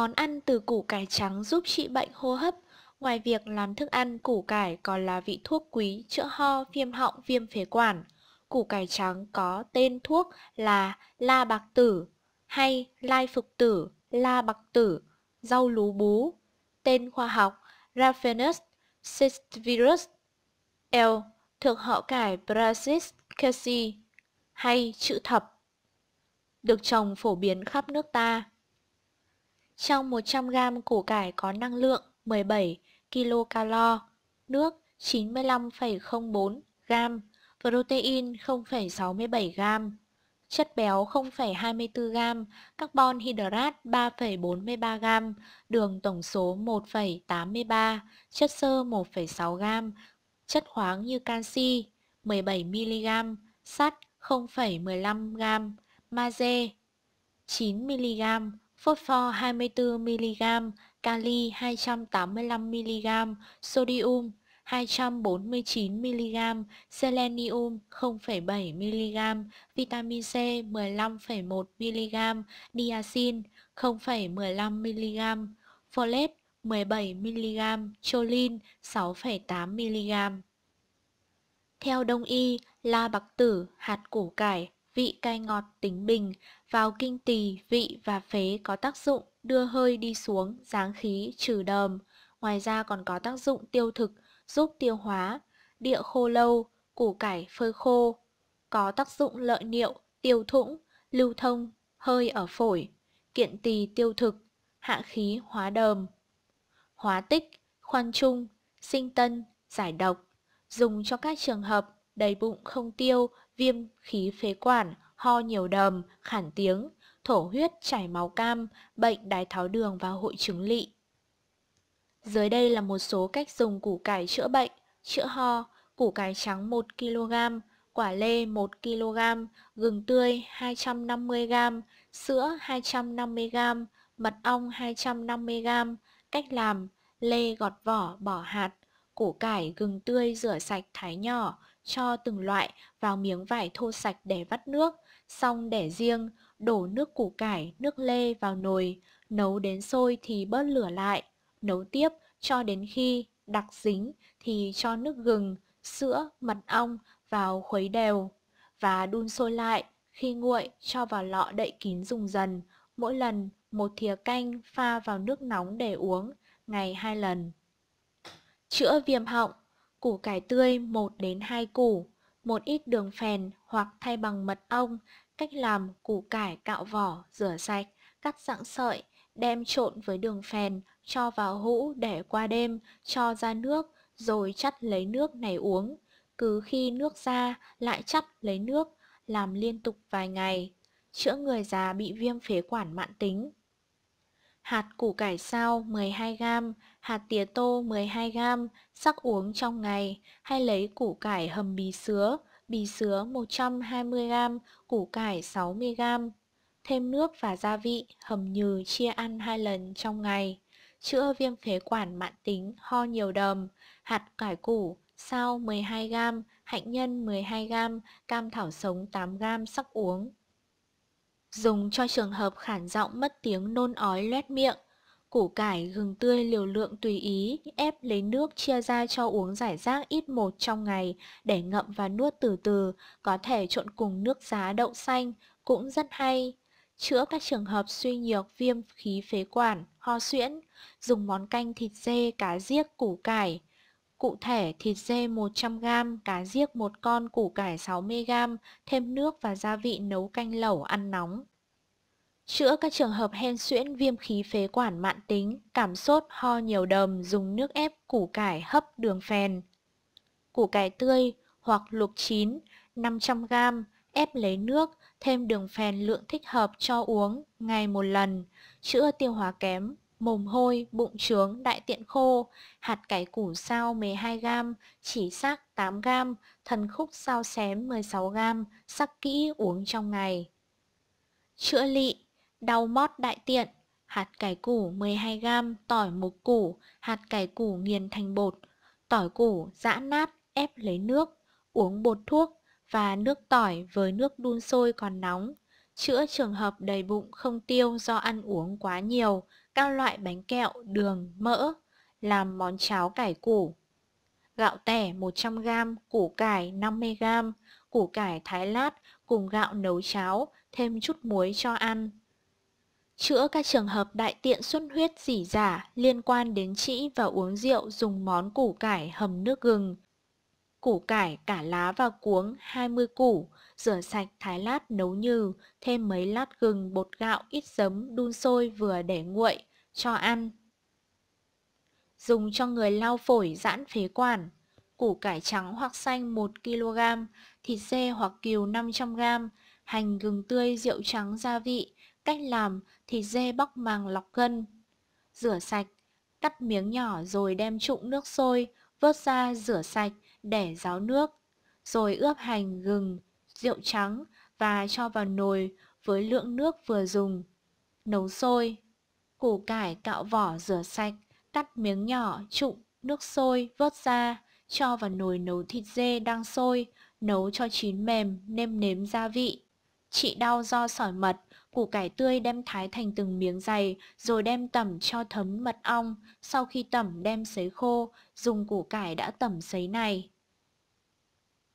Món ăn từ củ cải trắng giúp trị bệnh hô hấp. Ngoài việc làm thức ăn, củ cải còn là vị thuốc quý chữa ho, viêm họng, viêm phế quản. Củ cải trắng có tên thuốc là la bạc tử hay lai phục tử, la bạc tử, rau lú bú. Tên khoa học Raphanus cystivirus L. thuộc họ cải Brasis casei hay chữ thập. Được trồng phổ biến khắp nước ta. Trong 100g củ cải có năng lượng 17 kilocalo, nước 95,04 gram, protein 0,67 gram, chất béo 0,24 gram, carbon hydrate 3,43 gram, đường tổng số 1,83, chất xơ 1,6 gram, chất khoáng như canxi 17 mg, sắt 0,15 gram, magie 9 mg, phosphor 24mg, kali 285mg, sodium 249mg, selenium 0,7mg, vitamin C 15,1mg, niacin 0,15mg, folate 17mg, choline 6,8mg. Theo đông y, la bạc tử, hạt củ cải, vị cay ngọt tính bình, vào kinh tỳ, vị và phế có tác dụng đưa hơi đi xuống, giáng khí, trừ đờm. Ngoài ra còn có tác dụng tiêu thực, giúp tiêu hóa, địa khô lâu, củ cải phơi khô. Có tác dụng lợi niệu, tiêu thũng, lưu thông, hơi ở phổi, kiện tỳ tiêu thực, hạ khí hóa đờm. Hóa tích, khoan trung, sinh tân, giải độc. Dùng cho các trường hợp đầy bụng không tiêu, viêm khí phế quản ho nhiều đờm, khản tiếng, thổ huyết, chảy máu cam, bệnh đái tháo đường và hội chứng lị. Dưới đây là một số cách dùng củ cải chữa bệnh, chữa ho, củ cải trắng 1 kg, quả lê 1 kg, gừng tươi 250 g, sữa 250 g, mật ong 250 g. Cách làm: lê gọt vỏ, bỏ hạt, củ cải, gừng tươi rửa sạch thái nhỏ, cho từng loại vào miếng vải thô sạch để vắt nước, xong để riêng, đổ nước củ cải, nước lê vào nồi, nấu đến sôi thì bớt lửa lại, nấu tiếp cho đến khi đặc dính thì cho nước gừng, sữa, mật ong vào khuấy đều và đun sôi lại, khi nguội cho vào lọ đậy kín dùng dần, mỗi lần một thìa canh pha vào nước nóng để uống, ngày hai lần. Chữa viêm họng, củ cải tươi 1 đến 2 củ, một ít đường phèn hoặc thay bằng mật ong Cách làm củ cải cạo vỏ, rửa sạch, cắt dạng sợi, đem trộn với đường phèn, cho vào hũ để qua đêm, cho ra nước, rồi chắt lấy nước này uống. Cứ khi nước ra, lại chắt lấy nước, làm liên tục vài ngày. Chữa người già bị viêm phế quản mạn tính. Hạt củ cải sao 12g, hạt tía tô 12g, sắc uống trong ngày, hay lấy củ cải hầm bí sứa, bì sứa 120g, củ cải 60g. Thêm nước và gia vị, hầm nhừ chia ăn 2 lần trong ngày. Chữa viêm phế quản mãn tính, ho nhiều đờm, hạt cải củ, sao 12g, hạnh nhân 12g, cam thảo sống 8g sắc uống. Dùng cho trường hợp khản giọng mất tiếng nôn ói loét miệng, củ cải, gừng tươi liều lượng tùy ý, ép lấy nước chia ra cho uống giải rác ít một trong ngày để ngậm và nuốt từ từ, có thể trộn cùng nước giá đậu xanh, cũng rất hay. Chữa các trường hợp suy nhược viêm khí phế quản, ho suyễn, dùng món canh thịt dê, cá diếc củ cải. Cụ thể, thịt dê 100g, cá diếc một con, củ cải 60g, thêm nước và gia vị nấu canh lẩu ăn nóng. Chữa các trường hợp hen suyễn viêm khí phế quản mãn tính, cảm sốt, ho nhiều đờm dùng nước ép củ cải hấp đường phèn. Củ cải tươi hoặc luộc chín, 500g, ép lấy nước, thêm đường phèn lượng thích hợp cho uống ngày một lần, chữa tiêu hóa kém, mồm hôi, bụng trướng, đại tiện khô, hạt cải củ sao 12g, chỉ sắc 8g, thần khúc sao xém 16g, sắc kỹ uống trong ngày. Chữa lị đau mót đại tiện, hạt cải củ 12g, tỏi mục củ, hạt cải củ nghiền thành bột, tỏi củ giã nát, ép lấy nước, uống bột thuốc và nước tỏi với nước đun sôi còn nóng, chữa trường hợp đầy bụng không tiêu do ăn uống quá nhiều, các loại bánh kẹo, đường, mỡ, làm món cháo cải củ. Gạo tẻ 100g, củ cải 50g, củ cải thái lát cùng gạo nấu cháo, thêm chút muối cho ăn chữa các trường hợp đại tiện xuất huyết dỉ giả liên quan đến trĩ và uống rượu dùng món củ cải hầm nước gừng. Củ cải, cả lá và cuống 20 củ, rửa sạch thái lát nấu nhừ, thêm mấy lát gừng, bột gạo, ít giấm, đun sôi vừa để nguội, cho ăn. Dùng cho người lao phổi giãn phế quản, củ cải trắng hoặc xanh 1kg, thịt dê hoặc kiều 500g, hành gừng tươi, rượu trắng, gia vị, Cách làm thì dê bóc màng lọc gân Rửa sạch, cắt miếng nhỏ rồi đem trụng nước sôi, vớt ra rửa sạch để ráo nước Rồi ướp hành, gừng, rượu trắng và cho vào nồi với lượng nước vừa dùng Nấu sôi Củ cải cạo vỏ rửa sạch, cắt miếng nhỏ, trụng, nước sôi, vớt ra Cho vào nồi nấu thịt dê đang sôi, nấu cho chín mềm, nêm nếm gia vị trị đau do sỏi mật củ cải tươi đem thái thành từng miếng dày, rồi đem tẩm cho thấm mật ong, sau khi tẩm đem sấy khô, dùng củ cải đã tẩm sấy này.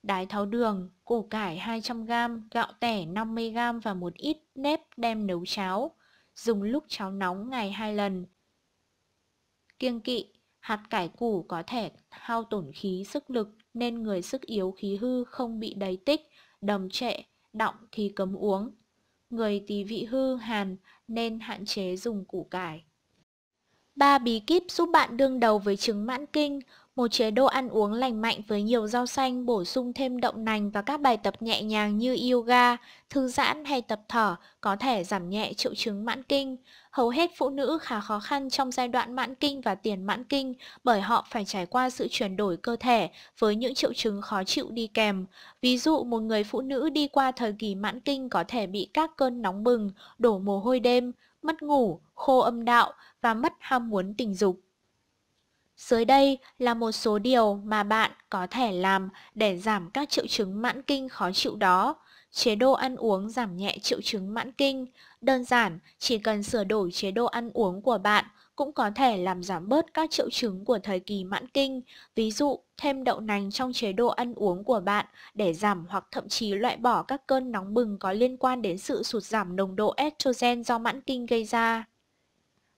Đái tháo đường, củ cải 200g, gạo tẻ 50g và một ít nếp đem nấu cháo, dùng lúc cháo nóng ngày 2 lần. Kiêng kỵ, hạt cải củ có thể hao tổn khí sức lực nên người sức yếu khí hư không bị đầy tích, đầm trệ, đọng thì cấm uống người tí vị hư hàn nên hạn chế dùng củ cải. ba bí kíp giúp bạn đương đầu với chứng mãn kinh, một chế độ ăn uống lành mạnh với nhiều rau xanh bổ sung thêm động nành và các bài tập nhẹ nhàng như yoga, thư giãn hay tập thở có thể giảm nhẹ triệu chứng mãn kinh. Hầu hết phụ nữ khá khó khăn trong giai đoạn mãn kinh và tiền mãn kinh bởi họ phải trải qua sự chuyển đổi cơ thể với những triệu chứng khó chịu đi kèm. Ví dụ một người phụ nữ đi qua thời kỳ mãn kinh có thể bị các cơn nóng bừng, đổ mồ hôi đêm, mất ngủ, khô âm đạo và mất ham muốn tình dục. Dưới đây là một số điều mà bạn có thể làm để giảm các triệu chứng mãn kinh khó chịu đó. Chế độ ăn uống giảm nhẹ triệu chứng mãn kinh. Đơn giản, chỉ cần sửa đổi chế độ ăn uống của bạn cũng có thể làm giảm bớt các triệu chứng của thời kỳ mãn kinh. Ví dụ, thêm đậu nành trong chế độ ăn uống của bạn để giảm hoặc thậm chí loại bỏ các cơn nóng bừng có liên quan đến sự sụt giảm nồng độ estrogen do mãn kinh gây ra.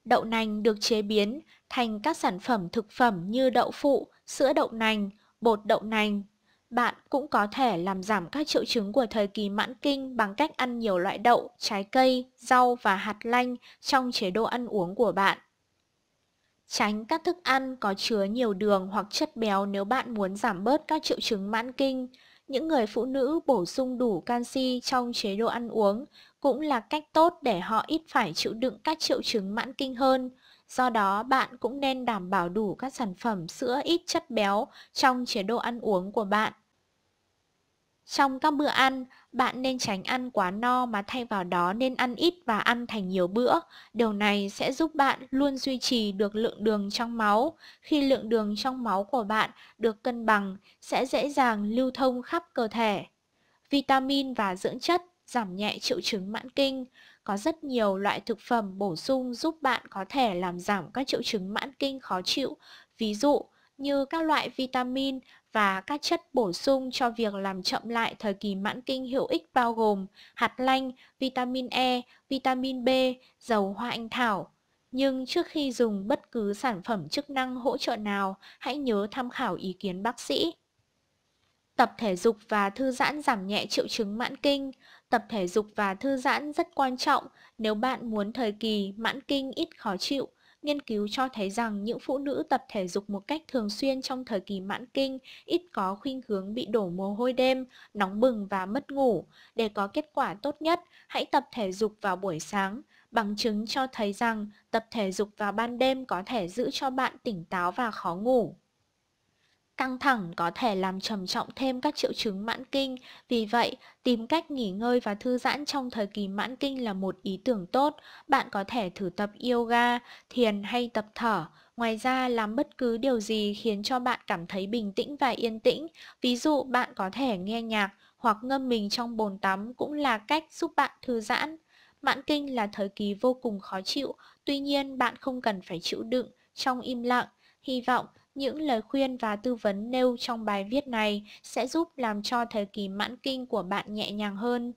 Đậu nành được chế biến thành các sản phẩm thực phẩm như đậu phụ, sữa đậu nành, bột đậu nành. Bạn cũng có thể làm giảm các triệu chứng của thời kỳ mãn kinh bằng cách ăn nhiều loại đậu, trái cây, rau và hạt lanh trong chế độ ăn uống của bạn. Tránh các thức ăn có chứa nhiều đường hoặc chất béo nếu bạn muốn giảm bớt các triệu chứng mãn kinh. Những người phụ nữ bổ sung đủ canxi trong chế độ ăn uống cũng là cách tốt để họ ít phải chịu đựng các triệu chứng mãn kinh hơn. Do đó, bạn cũng nên đảm bảo đủ các sản phẩm sữa ít chất béo trong chế độ ăn uống của bạn. Trong các bữa ăn, bạn nên tránh ăn quá no mà thay vào đó nên ăn ít và ăn thành nhiều bữa. Điều này sẽ giúp bạn luôn duy trì được lượng đường trong máu. Khi lượng đường trong máu của bạn được cân bằng, sẽ dễ dàng lưu thông khắp cơ thể. Vitamin và dưỡng chất giảm nhẹ triệu chứng mãn kinh. Có rất nhiều loại thực phẩm bổ sung giúp bạn có thể làm giảm các triệu chứng mãn kinh khó chịu, ví dụ như các loại vitamin và các chất bổ sung cho việc làm chậm lại thời kỳ mãn kinh hữu ích bao gồm hạt lanh, vitamin E, vitamin B, dầu hoa anh thảo, nhưng trước khi dùng bất cứ sản phẩm chức năng hỗ trợ nào, hãy nhớ tham khảo ý kiến bác sĩ. Tập thể dục và thư giãn giảm nhẹ triệu chứng mãn kinh. Tập thể dục và thư giãn rất quan trọng nếu bạn muốn thời kỳ mãn kinh ít khó chịu. Nghiên cứu cho thấy rằng những phụ nữ tập thể dục một cách thường xuyên trong thời kỳ mãn kinh ít có khuynh hướng bị đổ mồ hôi đêm, nóng bừng và mất ngủ. Để có kết quả tốt nhất, hãy tập thể dục vào buổi sáng. Bằng chứng cho thấy rằng tập thể dục vào ban đêm có thể giữ cho bạn tỉnh táo và khó ngủ. Căng thẳng có thể làm trầm trọng thêm các triệu chứng mãn kinh, vì vậy tìm cách nghỉ ngơi và thư giãn trong thời kỳ mãn kinh là một ý tưởng tốt. Bạn có thể thử tập yoga, thiền hay tập thở. Ngoài ra, làm bất cứ điều gì khiến cho bạn cảm thấy bình tĩnh và yên tĩnh, ví dụ bạn có thể nghe nhạc hoặc ngâm mình trong bồn tắm cũng là cách giúp bạn thư giãn. Mãn kinh là thời kỳ vô cùng khó chịu, tuy nhiên bạn không cần phải chịu đựng trong im lặng. Hy vọng những lời khuyên và tư vấn nêu trong bài viết này sẽ giúp làm cho thời kỳ mãn kinh của bạn nhẹ nhàng hơn.